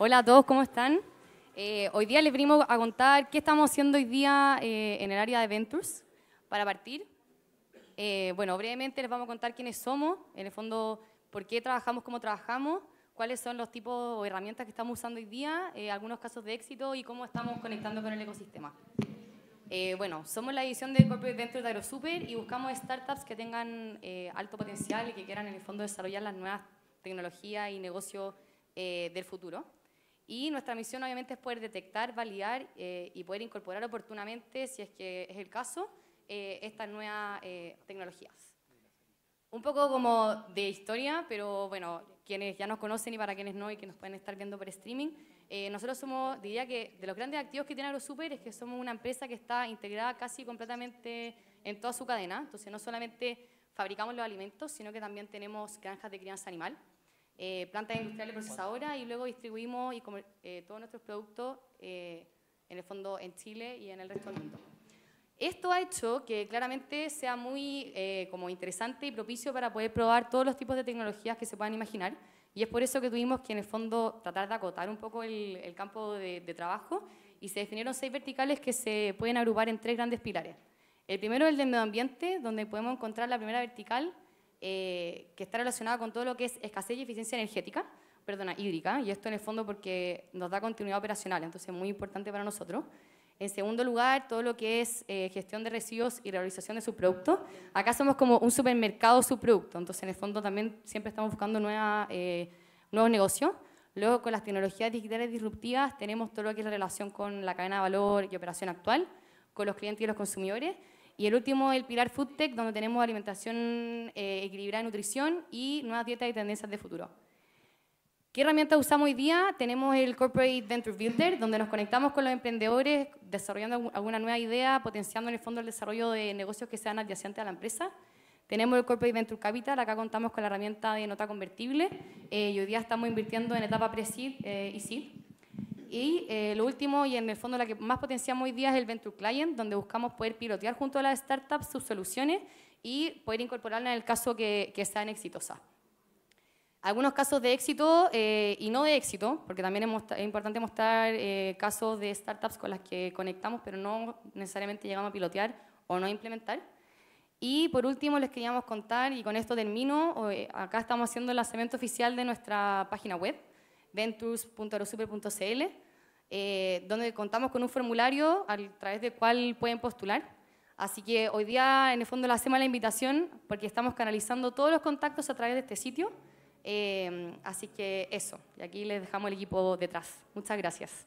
Hola a todos, ¿cómo están? Eh, hoy día les venimos a contar qué estamos haciendo hoy día eh, en el área de Ventures. Para partir, eh, bueno, brevemente les vamos a contar quiénes somos, en el fondo, por qué trabajamos como trabajamos, cuáles son los tipos o herramientas que estamos usando hoy día, algunos casos de éxito y cómo estamos conectando con el ecosistema. bueno, somos la edición de Corporate Ventures de AeroSuper y buscamos startups que tengan alto potencial y que quieran, en el fondo, desarrollar las nuevas tecnologías y negocios del futuro. Y nuestra misión obviamente es poder detectar, validar eh, y poder incorporar oportunamente, si es que es el caso, eh, estas nuevas eh, tecnologías. Un poco como de historia, pero bueno, quienes ya nos conocen y para quienes no y que nos pueden estar viendo por streaming, nosotros somos, diría que de los grandes activos que tiene AgroSuper es que somos una empresa que está integrada casi completamente en toda su cadena, entonces no solamente fabricamos los alimentos, sino que también tenemos granjas de crianza animal, eh, plantas mm. industriales procesadoras y luego distribuimos y eh, todos nuestros productos eh, en el fondo en Chile y en el resto del mundo. Esto ha hecho que claramente sea muy eh, como interesante y propicio para poder probar todos los tipos de tecnologías que se puedan imaginar y es por eso que tuvimos que en el fondo tratar de acotar un poco el, campo de, de trabajo y se definieron seis verticales que se pueden agrupar en tres grandes pilares. El primero es el del medio ambiente, donde podemos encontrar la primera vertical, eh, que está relacionada con todo lo que es escasez y eficiencia energética, perdona, hídrica, y esto en el fondo porque nos da continuidad operacional, entonces es muy importante para nosotros. En segundo lugar, todo lo que es eh, gestión de residuos y realización de subproductos. Acá somos como un supermercado subproducto, entonces en el fondo también siempre estamos buscando eh, nuevos negocios. Luego, con las tecnologías digitales disruptivas, tenemos todo lo que es la relación con la cadena de valor y operación actual, con los clientes y los consumidores. Y el último, el pilar FoodTech, donde tenemos alimentación eh, equilibrada y nutrición y nuevas dietas y tendencias de futuro. ¿Qué herramientas usamos hoy día? Tenemos el Corporate Venture Builder, donde nos conectamos con los emprendedores, desarrollando alguna nueva idea, potenciando en el fondo el desarrollo de negocios que sean adyacentes a la empresa. Tenemos el Corporate Venture Capital, acá contamos con la herramienta de nota convertible eh, y hoy día estamos invirtiendo en etapa pre-seed eh, y seed. Y eh, lo último y en el fondo la que más potenciamos hoy día es el Venture Client, donde buscamos poder pilotear junto a las startups sus soluciones y poder incorporarlas en el caso que, que sean exitosas. Algunos casos de éxito eh, y no de éxito, porque también es importante mostrar eh, casos de startups con las que conectamos, pero no necesariamente llegamos a pilotear o no a implementar. Y por último les queríamos contar, y con esto termino, acá estamos haciendo el lanzamiento oficial de nuestra página web, ventures.erosuper.cl, eh, donde contamos con un formulario a través del cual pueden postular. Así que hoy día, en el fondo, le hacemos la invitación porque estamos canalizando todos los contactos a través de este sitio. Eh, así que eso, y aquí les dejamos el equipo detrás. Muchas gracias.